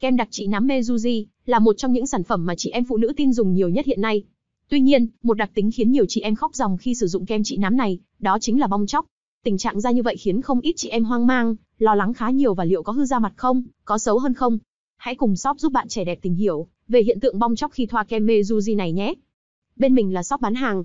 Kem đặc trị nám Mezuji là một trong những sản phẩm mà chị em phụ nữ tin dùng nhiều nhất hiện nay. Tuy nhiên, một đặc tính khiến nhiều chị em khóc ròng khi sử dụng kem trị nám này, đó chính là bong chóc. Tình trạng da như vậy khiến không ít chị em hoang mang, lo lắng khá nhiều và liệu có hư da mặt không, có xấu hơn không. Hãy cùng shop giúp bạn trẻ đẹp tìm hiểu về hiện tượng bong chóc khi thoa kem Mezuji này nhé. Bên mình là shop bán hàng,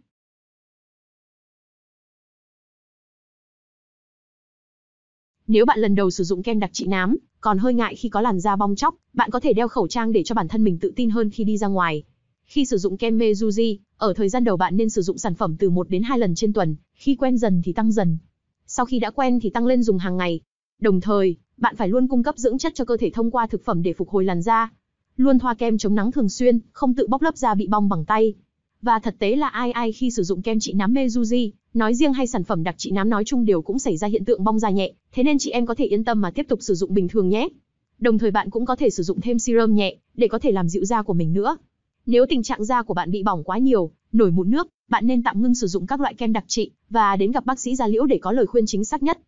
Nếu bạn lần đầu sử dụng kem đặc trị nám, còn hơi ngại khi có làn da bong chóc, bạn có thể đeo khẩu trang để cho bản thân mình tự tin hơn khi đi ra ngoài. Khi sử dụng kem Mezuji, ở thời gian đầu bạn nên sử dụng sản phẩm từ 1 đến 2 lần trên tuần, khi quen dần thì tăng dần. Sau khi đã quen thì tăng lên dùng hàng ngày. Đồng thời, bạn phải luôn cung cấp dưỡng chất cho cơ thể thông qua thực phẩm để phục hồi làn da. Luôn thoa kem chống nắng thường xuyên, không tự bóc lớp da bị bong bằng tay. Và thật tế là ai ai khi sử dụng kem trị nám Mezuji Nói riêng hay sản phẩm đặc trị nám nói chung đều cũng xảy ra hiện tượng bong da nhẹ, thế nên chị em có thể yên tâm mà tiếp tục sử dụng bình thường nhé. Đồng thời bạn cũng có thể sử dụng thêm serum nhẹ để có thể làm dịu da của mình nữa. Nếu tình trạng da của bạn bị bỏng quá nhiều, nổi mụn nước, bạn nên tạm ngưng sử dụng các loại kem đặc trị và đến gặp bác sĩ da liễu để có lời khuyên chính xác nhất.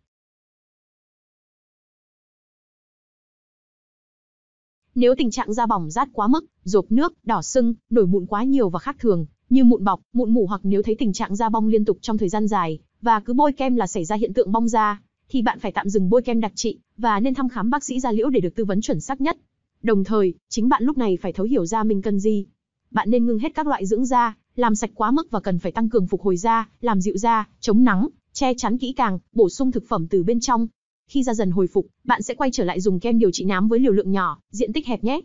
Nếu tình trạng da bỏng rát quá mức, rộp nước, đỏ sưng, nổi mụn quá nhiều và khác thường, như mụn bọc, mụn mủ hoặc nếu thấy tình trạng da bong liên tục trong thời gian dài và cứ bôi kem là xảy ra hiện tượng bong da, thì bạn phải tạm dừng bôi kem đặc trị và nên thăm khám bác sĩ da liễu để được tư vấn chuẩn xác nhất. Đồng thời, chính bạn lúc này phải thấu hiểu da mình cần gì. Bạn nên ngưng hết các loại dưỡng da, làm sạch quá mức và cần phải tăng cường phục hồi da, làm dịu da, chống nắng, che chắn kỹ càng, bổ sung thực phẩm từ bên trong. Khi da dần hồi phục, bạn sẽ quay trở lại dùng kem điều trị nám với liều lượng nhỏ, diện tích hẹp nhé.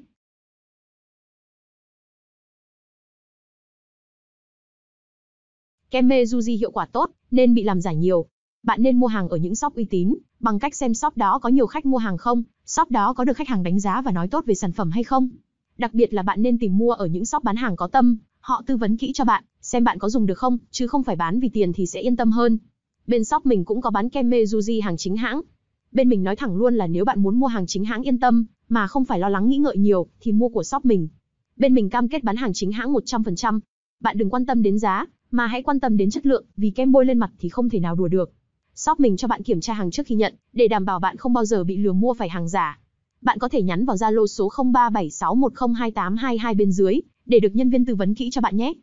Kem Meiji hiệu quả tốt, nên bị làm giả nhiều. Bạn nên mua hàng ở những shop uy tín, bằng cách xem shop đó có nhiều khách mua hàng không, shop đó có được khách hàng đánh giá và nói tốt về sản phẩm hay không. Đặc biệt là bạn nên tìm mua ở những shop bán hàng có tâm, họ tư vấn kỹ cho bạn, xem bạn có dùng được không, chứ không phải bán vì tiền thì sẽ yên tâm hơn. Bên shop mình cũng có bán kem Meiji hàng chính hãng. Bên mình nói thẳng luôn là nếu bạn muốn mua hàng chính hãng yên tâm, mà không phải lo lắng nghĩ ngợi nhiều, thì mua của shop mình. Bên mình cam kết bán hàng chính hãng 100%. Bạn đừng quan tâm đến giá, mà hãy quan tâm đến chất lượng, vì kem bôi lên mặt thì không thể nào đùa được. Shop mình cho bạn kiểm tra hàng trước khi nhận, để đảm bảo bạn không bao giờ bị lừa mua phải hàng giả. Bạn có thể nhắn vào Zalo số 0376102822 bên dưới để được nhân viên tư vấn kỹ cho bạn nhé.